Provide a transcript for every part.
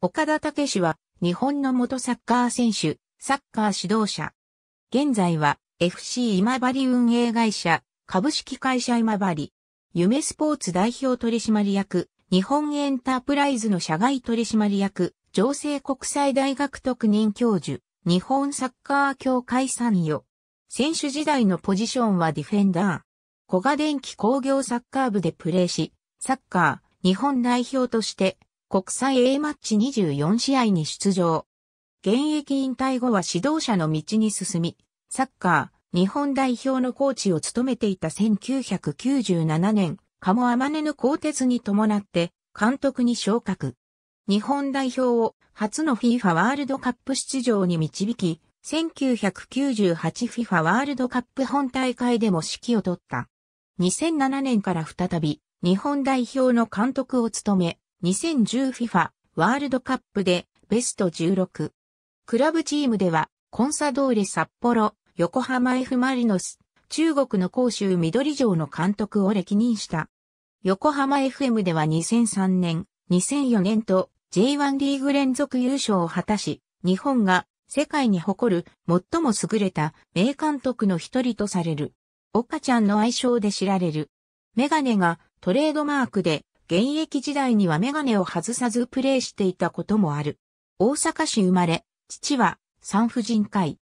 岡田武史は、日本の元サッカー選手、サッカー指導者。現在は、FC 今治運営会社、株式会社今治。夢スポーツ代表取締役、日本エンタープライズの社外取締役、情勢国際大学特任教授、日本サッカー協会参与。選手時代のポジションはディフェンダー。小賀電機工業サッカー部でプレーし、サッカー、日本代表として、国際 A マッチ24試合に出場。現役引退後は指導者の道に進み、サッカー、日本代表のコーチを務めていた1997年、カモアマネの鋼鉄に伴って監督に昇格。日本代表を初の FIFA ワールドカップ出場に導き、1998FIFA ワールドカップ本大会でも指揮を取った。2007年から再び日本代表の監督を務め、2010FIFA ワールドカップでベスト16。クラブチームではコンサドーレ札幌、横浜 F マリノス、中国の広州緑城の監督を歴任した。横浜 FM では2003年、2004年と J1 リーグ連続優勝を果たし、日本が世界に誇る最も優れた名監督の一人とされる。岡ちゃんの愛称で知られる。メガネがトレードマークで現役時代にはメガネを外さずプレーしていたこともある。大阪市生まれ、父は産婦人科医。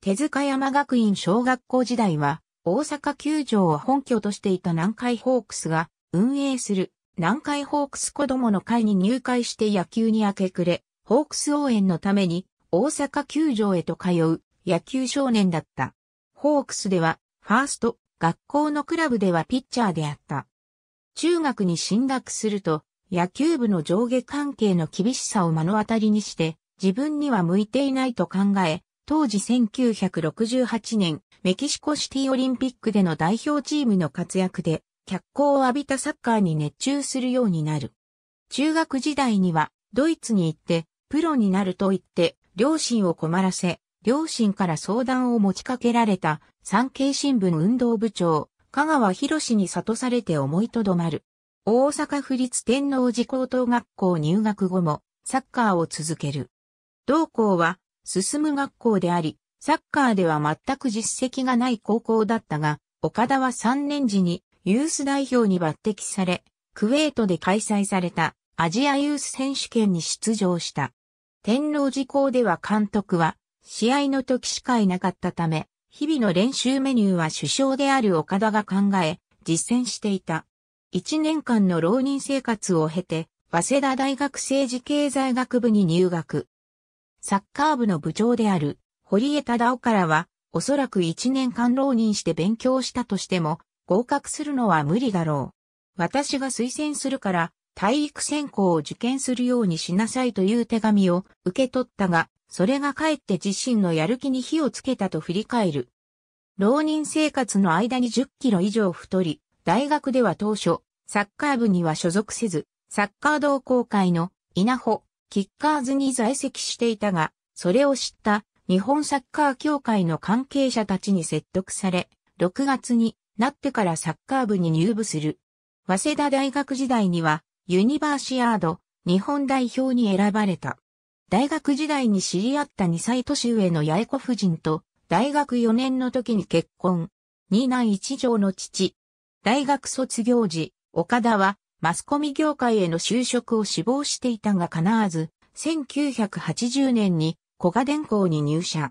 手塚山学院小学校時代は、大阪球場を本拠としていた南海ホークスが運営する南海ホークス子供の会に入会して野球に明け暮れ、ホークス応援のために大阪球場へと通う野球少年だった。ホークスではファースト、学校のクラブではピッチャーであった。中学に進学すると、野球部の上下関係の厳しさを目の当たりにして、自分には向いていないと考え、当時1968年、メキシコシティオリンピックでの代表チームの活躍で、脚光を浴びたサッカーに熱中するようになる。中学時代には、ドイツに行って、プロになると言って、両親を困らせ、両親から相談を持ちかけられた、産経新聞運動部長、香川博に諭されて思いとどまる。大阪府立天王寺高等学校入学後もサッカーを続ける。同校は進む学校であり、サッカーでは全く実績がない高校だったが、岡田は3年時にユース代表に抜擢され、クウェートで開催されたアジアユース選手権に出場した。天王寺校では監督は試合の時しかいなかったため、日々の練習メニューは首相である岡田が考え、実践していた。一年間の浪人生活を経て、早稲田大学政治経済学部に入学。サッカー部の部長である、堀江忠夫からは、おそらく一年間浪人して勉強したとしても、合格するのは無理だろう。私が推薦するから、体育専攻を受験するようにしなさいという手紙を受け取ったが、それがかえって自身のやる気に火をつけたと振り返る。浪人生活の間に10キロ以上太り、大学では当初、サッカー部には所属せず、サッカー同好会の稲穂、キッカーズに在籍していたが、それを知った日本サッカー協会の関係者たちに説得され、6月になってからサッカー部に入部する。早稲田大学時代にはユニバーシアード日本代表に選ばれた。大学時代に知り合った2歳年上の八重子夫人と、大学4年の時に結婚。二男一女の父。大学卒業時、岡田はマスコミ業界への就職を志望していたが叶わず、1980年に小賀電工に入社。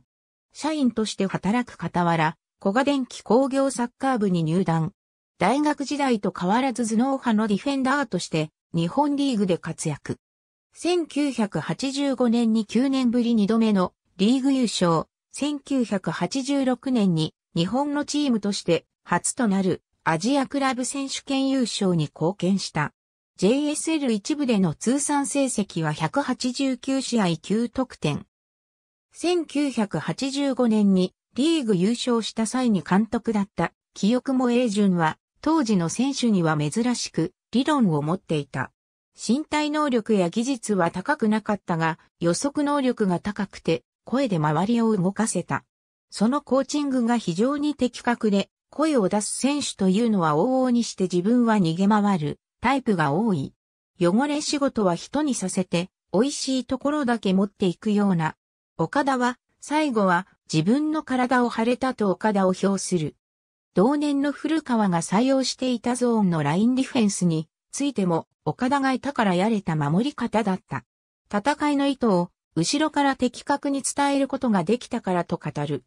社員として働く傍ら、小賀電機工業サッカー部に入団。大学時代と変わらず頭脳派のディフェンダーとして日本リーグで活躍。1985年に9年ぶり2度目のリーグ優勝、1986年に日本のチームとして初となるアジアクラブ選手権優勝に貢献した。JSL 一部での通算成績は189試合9得点。1985年にリーグ優勝した際に監督だった記憶も英順は当時の選手には珍しく理論を持っていた。身体能力や技術は高くなかったが、予測能力が高くて、声で周りを動かせた。そのコーチングが非常に的確で、声を出す選手というのは往々にして自分は逃げ回るタイプが多い。汚れ仕事は人にさせて、美味しいところだけ持っていくような。岡田は、最後は自分の体を腫れたと岡田を評する。同年の古川が採用していたゾーンのラインディフェンスについても、岡田がいたからやれた守り方だった。戦いの意図を、後ろから的確に伝えることができたからと語る。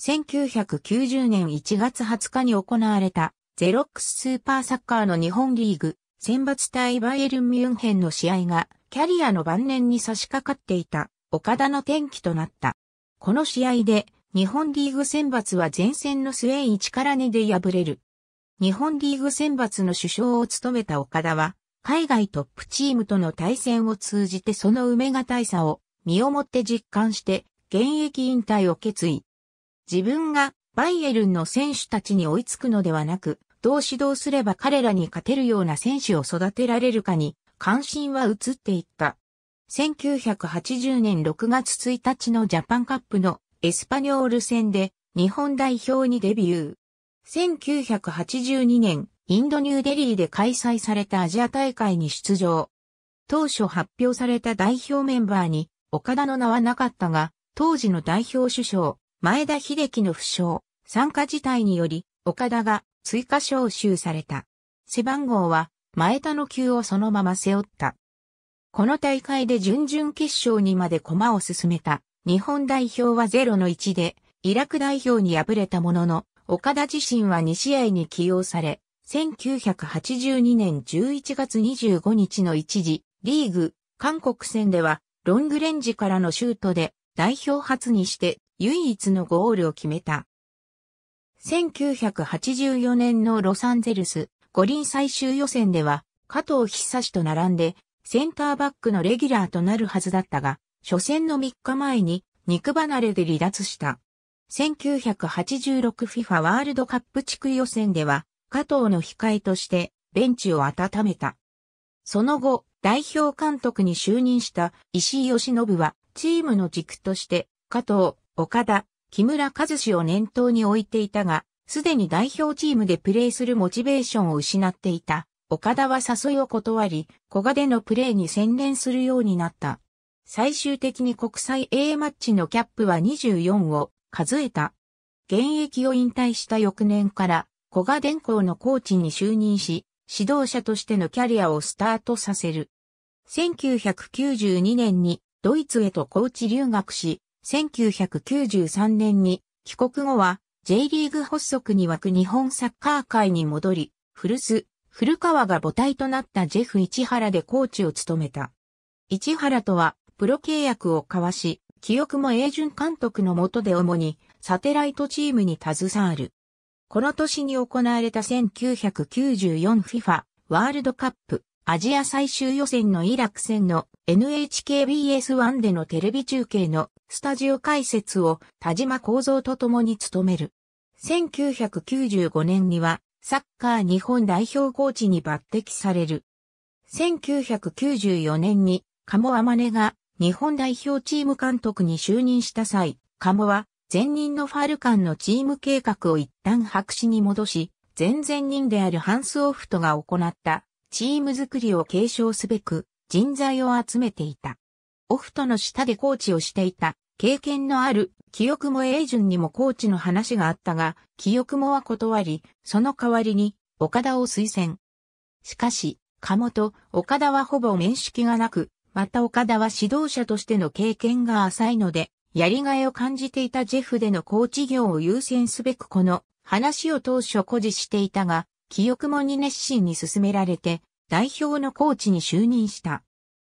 1990年1月20日に行われた、ゼロックススーパーサッカーの日本リーグ、選抜対バイエルン・ミュンヘンの試合が、キャリアの晩年に差し掛かっていた、岡田の転機となった。この試合で、日本リーグ選抜は前線の末1から2で敗れる。日本リーグ選抜の主将を務めた岡田は、海外トップチームとの対戦を通じてその埋めがたいさを身をもって実感して現役引退を決意。自分がバイエルンの選手たちに追いつくのではなく、どう指導すれば彼らに勝てるような選手を育てられるかに関心は移っていった。1980年6月1日のジャパンカップのエスパニョール戦で日本代表にデビュー。1982年、インドニューデリーで開催されたアジア大会に出場。当初発表された代表メンバーに、岡田の名はなかったが、当時の代表首相、前田秀樹の負傷、参加自体により、岡田が追加招集された。背番号は、前田の球をそのまま背負った。この大会で準々決勝にまで駒を進めた、日本代表は0の1で、イラク代表に敗れたものの、岡田自身は2試合に起用され、1982年11月25日の一時、リーグ、韓国戦では、ロングレンジからのシュートで、代表初にして唯一のゴールを決めた。1984年のロサンゼルス五輪最終予選では加藤久志と並んでセンターバックのレギュラーとなるはずだったが、初戦の3日前に肉離れで離脱した。1986FIFA ワールドカップ地区予選では、加藤の控えとしてベンチを温めた。その後、代表監督に就任した石井義信は、チームの軸として、加藤、岡田、木村和志を念頭に置いていたが、すでに代表チームでプレーするモチベーションを失っていた。岡田は誘いを断り、小賀でのプレーに専念するようになった。最終的に国際 A マッチのキャップは24を数えた。現役を引退した翌年から、古賀電工のコーチに就任し、指導者としてのキャリアをスタートさせる。1992年にドイツへとコーチ留学し、1993年に帰国後は J リーグ発足に湧く日本サッカー界に戻り、古巣、古川が母体となったジェフ市原でコーチを務めた。市原とはプロ契約を交わし、記憶も英順監督の下で主にサテライトチームに携わる。この年に行われた 1994FIFA ワールドカップアジア最終予選のイラク戦の NHKBS1 でのテレビ中継のスタジオ解説を田島幸造と共に務める。1995年にはサッカー日本代表コーチに抜擢される。1994年に鴨天ネが日本代表チーム監督に就任した際、鴨は前任のファルカンのチーム計画を一旦白紙に戻し、前々任であるハンスオフトが行ったチーム作りを継承すべく人材を集めていた。オフトの下でコーチをしていた経験のある記憶も英順にもコーチの話があったが、記憶もは断り、その代わりに岡田を推薦。しかし、鴨と岡田はほぼ面識がなく、また岡田は指導者としての経験が浅いので、やりがいを感じていたジェフでのコーチ業を優先すべくこの話を当初誇示していたが、記憶もに熱心に進められて、代表のコーチに就任した。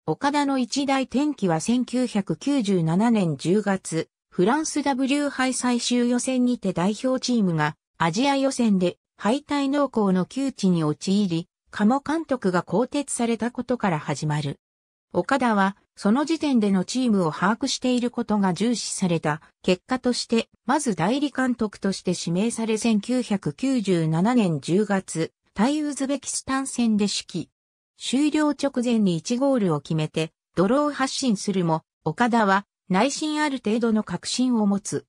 岡田の一大転機は1997年10月、フランス W 杯最終予選にて代表チームがアジア予選で敗退濃厚の窮地に陥り、鴨監督が更迭されたことから始まる。岡田は、その時点でのチームを把握していることが重視された結果として、まず代理監督として指名され1997年10月、対ウズベキスタン戦で指揮。終了直前に1ゴールを決めて、ドロー発進するも、岡田は内心ある程度の確信を持つ。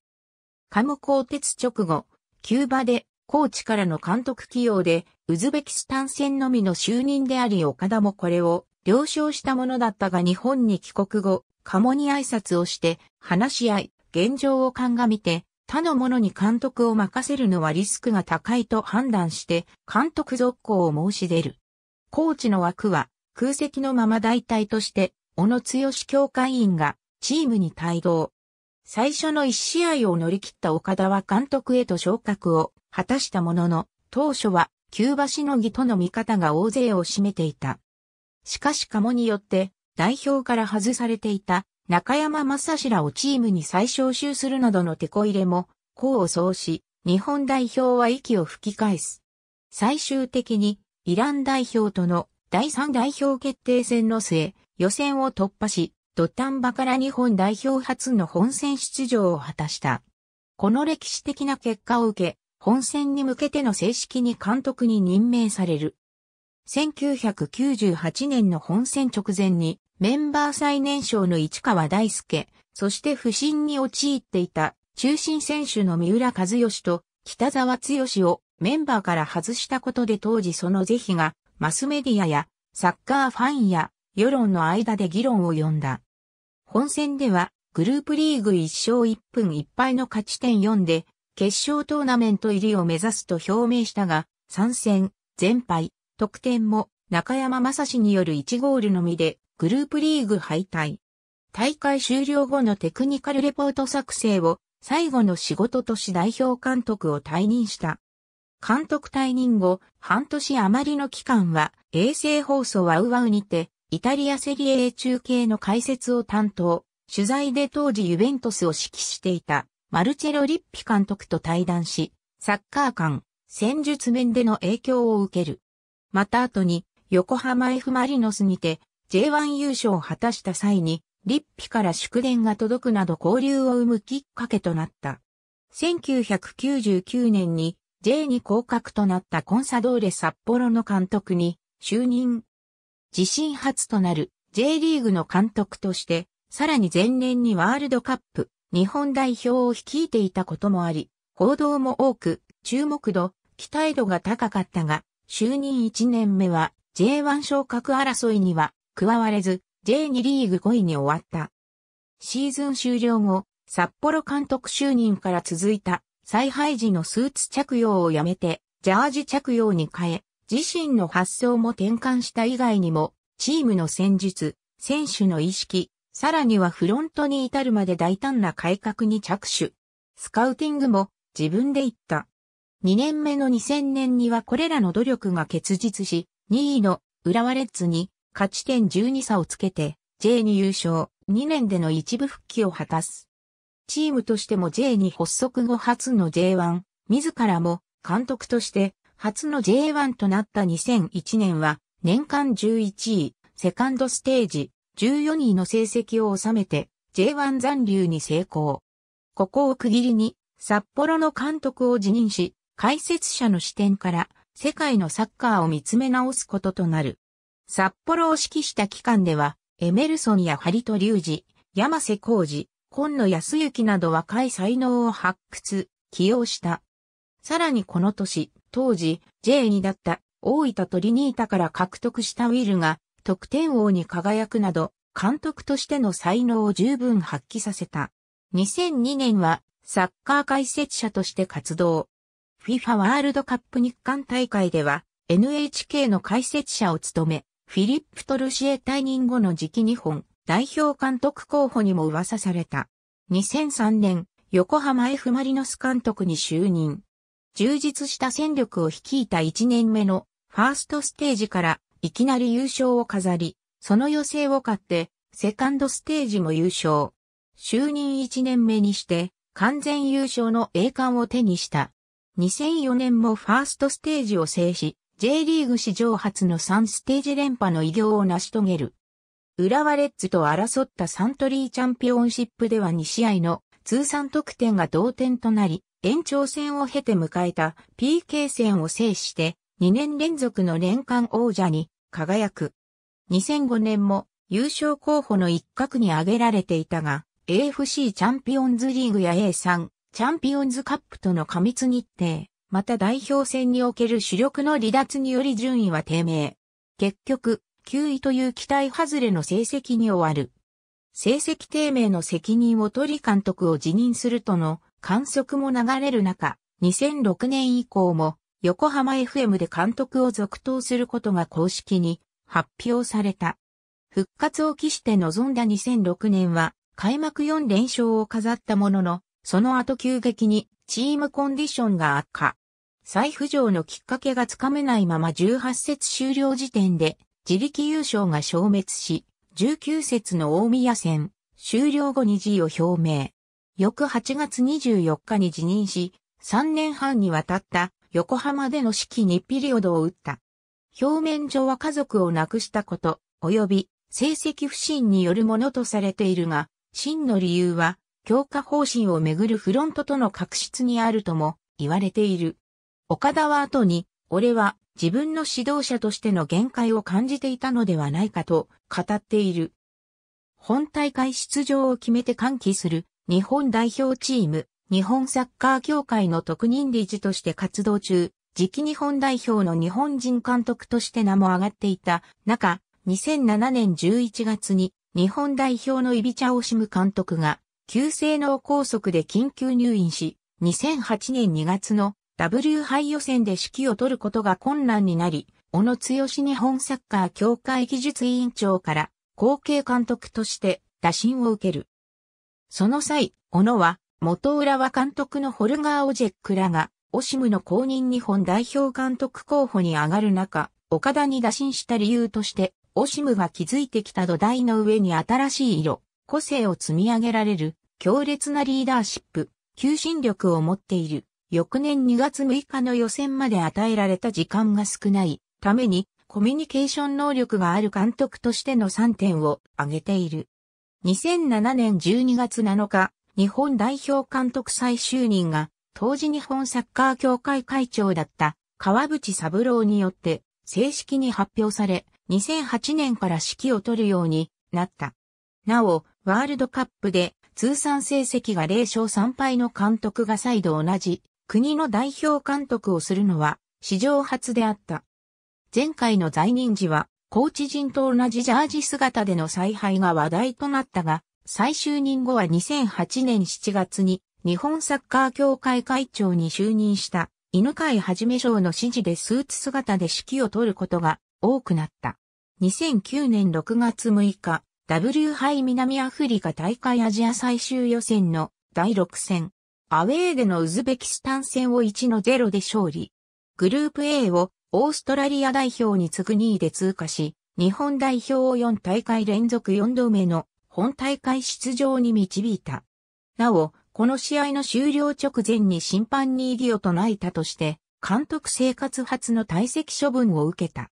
カム鋼鉄直後、キューバでコーチからの監督起用で、ウズベキスタン戦のみの就任であり岡田もこれを了承したものだったが日本に帰国後、鴨に挨拶をして話し合い、現状を鑑みて、他の者に監督を任せるのはリスクが高いと判断して、監督続行を申し出る。コーチの枠は空席のまま代替として、小野剛協会員がチームに帯同。最初の一試合を乗り切った岡田は監督へと昇格を果たしたものの、当初はキューバしのぎとの見方が大勢を占めていた。しかしカモによって代表から外されていた中山正志らをチームに再招集するなどの手こ入れも功を奏し、日本代表は息を吹き返す。最終的にイラン代表との第3代表決定戦の末、予選を突破し、土壇場から日本代表初の本戦出場を果たした。この歴史的な結果を受け、本戦に向けての正式に監督に任命される。1998年の本戦直前にメンバー最年少の市川大輔、そして不審に陥っていた中心選手の三浦和義と北沢剛をメンバーから外したことで当時その是非がマスメディアやサッカーファンや世論の間で議論を呼んだ。本戦ではグループリーグ1勝1分1敗の勝ち点4で決勝トーナメント入りを目指すと表明したが、参戦、全敗、得点も中山正史による1ゴールのみでグループリーグ敗退。大会終了後のテクニカルレポート作成を最後の仕事とし代表監督を退任した。監督退任後、半年余りの期間は、衛星放送ワウワウにて、イタリアセリエ A 中継の解説を担当、取材で当時ユベントスを指揮していた、マルチェロ・リッピ監督と対談し、サッカー間、戦術面での影響を受ける、また後に、横浜 F マリノスにて、J1 優勝を果たした際に、立費から祝電が届くなど交流を生むきっかけとなった。1999年に J に降格となったコンサドーレ札幌の監督に就任。自身初となる J リーグの監督として、さらに前年にワールドカップ日本代表を率いていたこともあり、報道も多く、注目度、期待度が高かったが、就任1年目は J1 昇格争いには加われず J2 リーグ5位に終わった。シーズン終了後、札幌監督就任から続いた再配時のスーツ着用をやめてジャージ着用に変え、自身の発想も転換した以外にも、チームの戦術、選手の意識、さらにはフロントに至るまで大胆な改革に着手。スカウティングも自分で言った。2年目の2000年にはこれらの努力が結実し、2位の浦和レッズに勝ち点12差をつけて J2 優勝、2年での一部復帰を果たす。チームとしても J2 発足後初の J1、自らも監督として初の J1 となった2001年は年間11位、セカンドステージ14位の成績を収めて J1 残留に成功。ここを区切りに札幌の監督を辞任し解説者の視点から世界のサッカーを見つめ直すこととなる。札幌を指揮した期間では、エメルソンやハリトリュウジ、山瀬浩二、今野康之など若い才能を発掘、起用した。さらにこの年、当時 J2 だった大分トリニータから獲得したウィルが得点王に輝くなど監督としての才能を十分発揮させた。2002年はサッカー解説者として活動。FIFA ワールドカップ日韓大会では NHK の解説者を務め、フィリップ・トルシエ退任後の時期日本代表監督候補にも噂された。2003年、横浜 F・ マリノス監督に就任。充実した戦力を率いた1年目のファーストステージからいきなり優勝を飾り、その予選を勝って、セカンドステージも優勝。就任1年目にして、完全優勝の栄冠を手にした。2004年もファーストステージを制し、J リーグ史上初の3ステージ連覇の偉業を成し遂げる。浦和レッズと争ったサントリーチャンピオンシップでは2試合の通算得点が同点となり、延長戦を経て迎えた PK 戦を制して2年連続の年間王者に輝く。2005年も優勝候補の一角に挙げられていたが、AFC チャンピオンズリーグや A3、チャンピオンズカップとの過密日程、また代表戦における主力の離脱により順位は低迷。結局、9位という期待外れの成績に終わる。成績低迷の責任を取り監督を辞任するとの観測も流れる中、2006年以降も横浜 FM で監督を続投することが公式に発表された。復活を期して臨んだ2006年は開幕4連勝を飾ったものの、その後急激にチームコンディションが悪化。再浮上のきっかけがつかめないまま18節終了時点で自力優勝が消滅し、19節の大宮戦終了後に辞意を表明。翌8月24日に辞任し、3年半にわたった横浜での式にピリオドを打った。表面上は家族を亡くしたこと、及び成績不振によるものとされているが、真の理由は強化方針をめぐるフロントとの確執にあるとも言われている。岡田は後に、俺は自分の指導者としての限界を感じていたのではないかと語っている。本大会出場を決めて歓喜する日本代表チーム、日本サッカー協会の特任理事として活動中、次期日本代表の日本人監督として名も上がっていた中、2007年11月に日本代表のイビチャオシム監督が急性脳梗塞で緊急入院し、2008年2月の W 杯予選で指揮を取ることが困難になり、小野剛日本サッカー協会技術委員長から後継監督として打診を受ける。その際、小野は元浦和監督のホルガー・オジェックらがオシムの公認日本代表監督候補に上がる中、岡田に打診した理由として、オシムが築いてきた土台の上に新しい色、個性を積み上げられる強烈なリーダーシップ、求心力を持っている。翌年2月6日の予選まで与えられた時間が少ないためにコミュニケーション能力がある監督としての3点を挙げている。2007年12月7日、日本代表監督再就任が当時日本サッカー協会会長だった川淵三郎によって正式に発表され、2008年から指揮を取るようになった。なお、ワールドカップで通算成績が0勝3敗の監督が再度同じ国の代表監督をするのは史上初であった。前回の在任時はコーチ陣と同じジャージ姿での采配が話題となったが、再就任後は2008年7月に日本サッカー協会会長に就任した犬飼はじめ賞の指示でスーツ姿で指揮を取ることが多くなった。2009年6月6日、W 杯南アフリカ大会アジア最終予選の第6戦、アウェーでのウズベキスタン戦を1の0で勝利。グループ A をオーストラリア代表に次ぐ2位で通過し、日本代表を4大会連続4度目の本大会出場に導いた。なお、この試合の終了直前に審判に異議を唱えたとして、監督生活初の退席処分を受けた。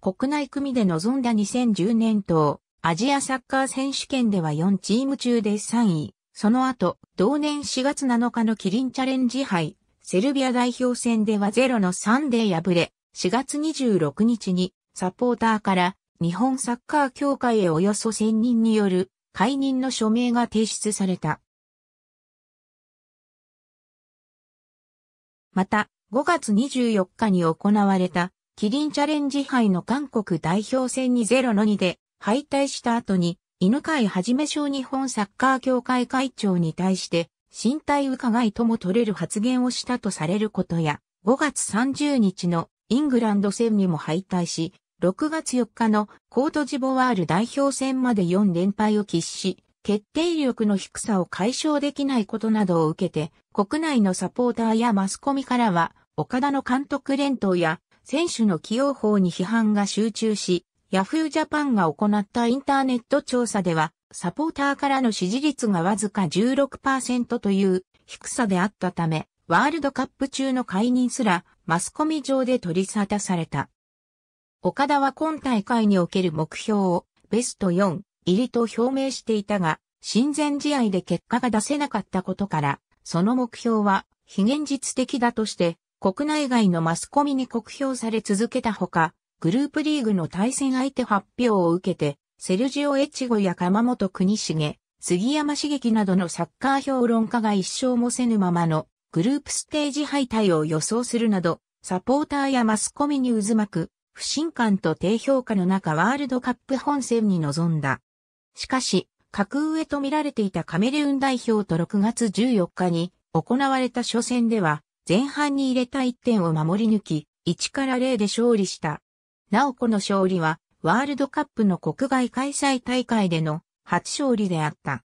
国内組で臨んだ2010年等、アジアサッカー選手権では4チーム中で3位。その後、同年4月7日のキリンチャレンジ杯、セルビア代表戦では0の3で敗れ、4月26日にサポーターから日本サッカー協会へおよそ1000人による解任の署名が提出された。また、5月24日に行われたキリンチャレンジ杯の韓国代表戦に0の2で敗退した後に、犬飼はじめ小日本サッカー協会会長に対して、身体伺いとも取れる発言をしたとされることや、5月30日のイングランド戦にも敗退し、6月4日のコートジボワール代表戦まで4連敗を喫し、決定力の低さを解消できないことなどを受けて、国内のサポーターやマスコミからは、岡田の監督連投や選手の起用法に批判が集中し、ヤフージャパンが行ったインターネット調査では、サポーターからの支持率がわずか16%という低さであったため、ワールドカップ中の解任すらマスコミ上で取り沙汰された。岡田は今大会における目標をベスト4入りと表明していたが、親善試合で結果が出せなかったことから、その目標は非現実的だとして、国内外のマスコミに酷評され続けたほか、グループリーグの対戦相手発表を受けて、セルジオ・エチゴや鎌本国重、杉山茂樹などのサッカー評論家が一生もせぬままのグループステージ敗退を予想するなど、サポーターやマスコミに渦巻く、不信感と低評価の中ワールドカップ本戦に臨んだ。しかし、格上と見られていたカメレーン代表と6月14日に行われた初戦では、前半に入れた1点を守り抜き、1から0で勝利したなおこの勝利は、ワールドカップの国外開催大会での初勝利であった。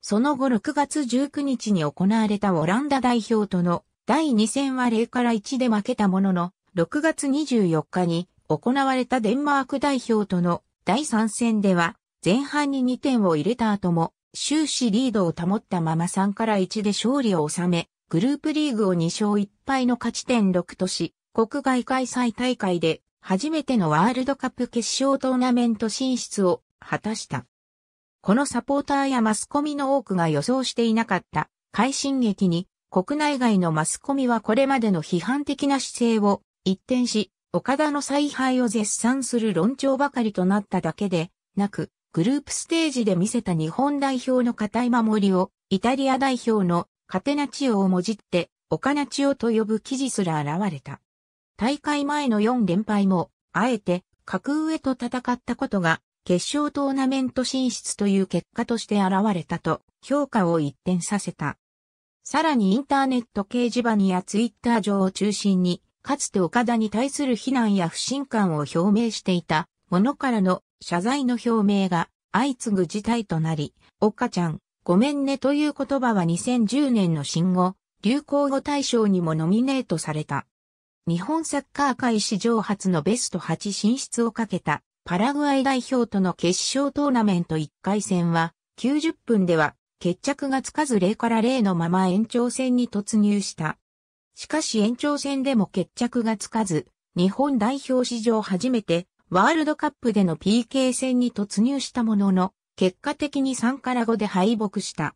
その後6月19日に行われたオランダ代表との第2戦は0から1で負けたものの、6月24日に行われたデンマーク代表との第3戦では、前半に2点を入れた後も、終始リードを保ったまま3から1で勝利を収め、グループリーグを2勝1敗の勝ち点6とし、国外開催大会で初めてのワールドカップ決勝トーナメント進出を果たした。このサポーターやマスコミの多くが予想していなかった快進撃に国内外のマスコミはこれまでの批判的な姿勢を一転し、岡田の采配を絶賛する論調ばかりとなっただけでなく、グループステージで見せた日本代表の堅い守りをイタリア代表のカテナチオをもじってオカナチオと呼ぶ記事すら現れた。大会前の4連敗も、あえて格上と戦ったことが、決勝トーナメント進出という結果として現れたと、評価を一転させた。さらにインターネット掲示板やツイッター上を中心に、かつて岡田に対する非難や不信感を表明していた者からの謝罪の表明が相次ぐ事態となり、岡ちゃん、ごめんねという言葉は2010年の新語、流行語大賞にもノミネートされた。日本サッカー界史上初のベスト8進出をかけたパラグアイ代表との決勝トーナメント1回戦は90分では決着がつかず0から0のまま延長戦に突入した。しかし延長戦でも決着がつかず、日本代表史上初めてワールドカップでの PK 戦に突入したものの、結果的に3から5で敗北した。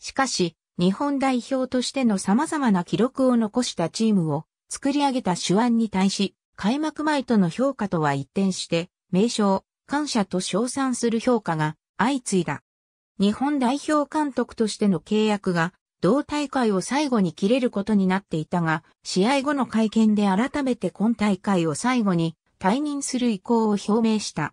しかし、日本代表としての様々な記録を残したチームを作り上げた手腕に対し、開幕前との評価とは一転して、名称、感謝と称賛する評価が相次いだ。日本代表監督としての契約が同大会を最後に切れることになっていたが、試合後の会見で改めて今大会を最後に退任する意向を表明した。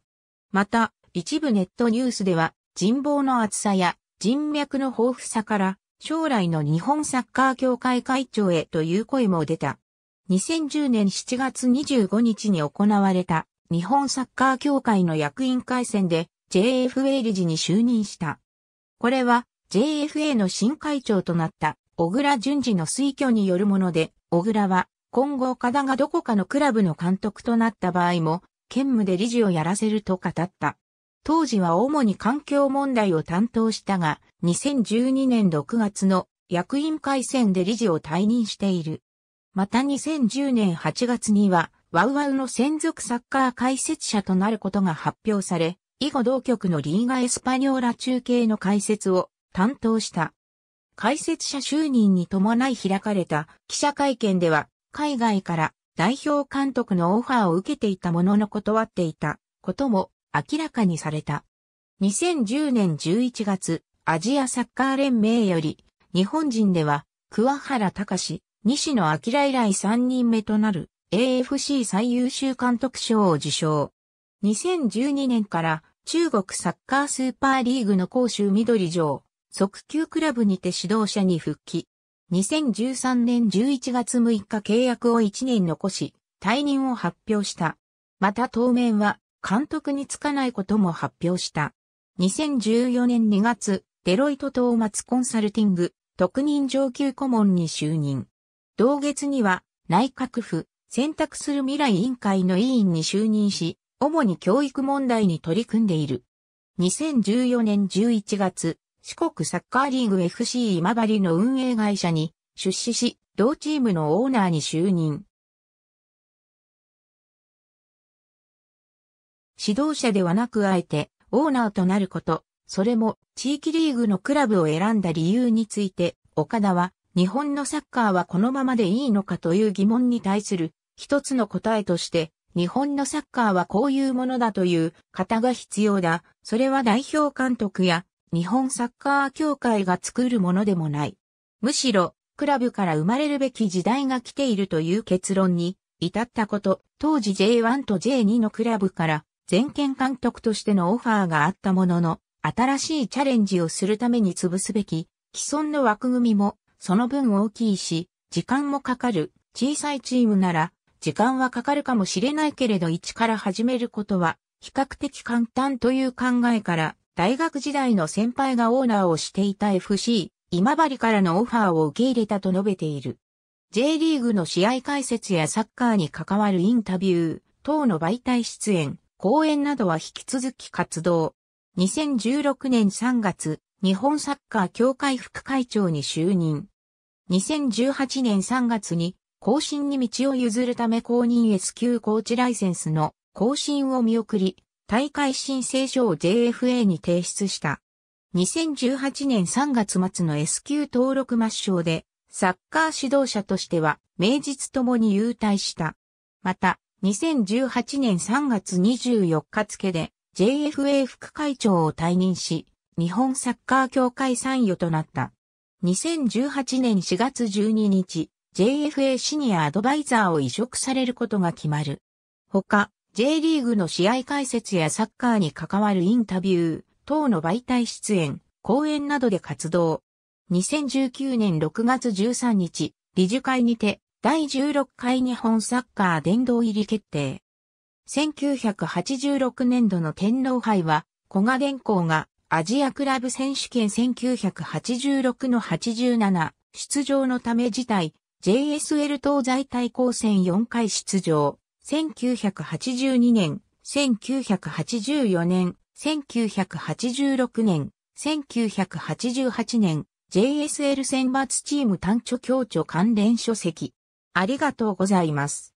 また、一部ネットニュースでは、人望の厚さや人脈の豊富さから、将来の日本サッカー協会会長へという声も出た。2010年7月25日に行われた日本サッカー協会の役員会選で JFA 理事に就任した。これは JFA の新会長となった小倉淳二の推挙によるもので、小倉は今後岡田がどこかのクラブの監督となった場合も兼務で理事をやらせると語った。当時は主に環境問題を担当したが、2012年6月の役員会選で理事を退任している。また2010年8月には、ワウワウの専属サッカー解説者となることが発表され、以後同局のリーガエスパニョーラ中継の解説を担当した。解説者就任に伴い開かれた記者会見では、海外から代表監督のオファーを受けていたものの断っていたことも明らかにされた。2010年11月、アジアサッカー連盟より、日本人では、桑原隆、西野明以来3人目となる AFC 最優秀監督賞を受賞。2012年から中国サッカースーパーリーグの甲州緑城、即球クラブにて指導者に復帰。2013年11月6日契約を1年残し、退任を発表した。また当面は監督につかないことも発表した。2014年2月、デロイトトーマツコンサルティング、特任上級顧問に就任。同月には内閣府選択する未来委員会の委員に就任し、主に教育問題に取り組んでいる。2014年11月、四国サッカーリーグ FC 今治の運営会社に出資し、同チームのオーナーに就任。指導者ではなくあえてオーナーとなること、それも地域リーグのクラブを選んだ理由について、岡田は日本のサッカーはこのままでいいのかという疑問に対する一つの答えとして、日本のサッカーはこういうものだという方が必要だ。それは代表監督や日本サッカー協会が作るものでもない。むしろ、クラブから生まれるべき時代が来ているという結論に至ったこと、当時 J1 と J2 のクラブから全権監督としてのオファーがあったものの、新しいチャレンジをするために潰すべき既存の枠組みもその分大きいし、時間もかかる。小さいチームなら、時間はかかるかもしれないけれど一から始めることは、比較的簡単という考えから、大学時代の先輩がオーナーをしていた FC、今治からのオファーを受け入れたと述べている。J リーグの試合解説やサッカーに関わるインタビュー、等の媒体出演、講演などは引き続き活動。2016年3月、日本サッカー協会副会長に就任。2018年3月に更新に道を譲るため公認 S 級コーチライセンスの更新を見送り、大会申請書を JFA に提出した。2018年3月末の S 級登録抹消で、サッカー指導者としては、名実ともに優退した。また、2018年3月24日付で、JFA 副会長を退任し、日本サッカー協会参与となった。2018年4月12日、JFA シニアアドバイザーを移植されることが決まる。ほか、J リーグの試合解説やサッカーに関わるインタビュー、等の媒体出演、講演などで活動。2019年6月13日、理事会にて、第16回日本サッカー殿堂入り決定。1986年度の天皇杯は、古賀伝行がアジアクラブ選手権1986の87出場のため自体 JSL 東西対抗戦4回出場。1982年、1984年、1986年、1988年、JSL 選抜チーム単著協調関連書籍。ありがとうございます。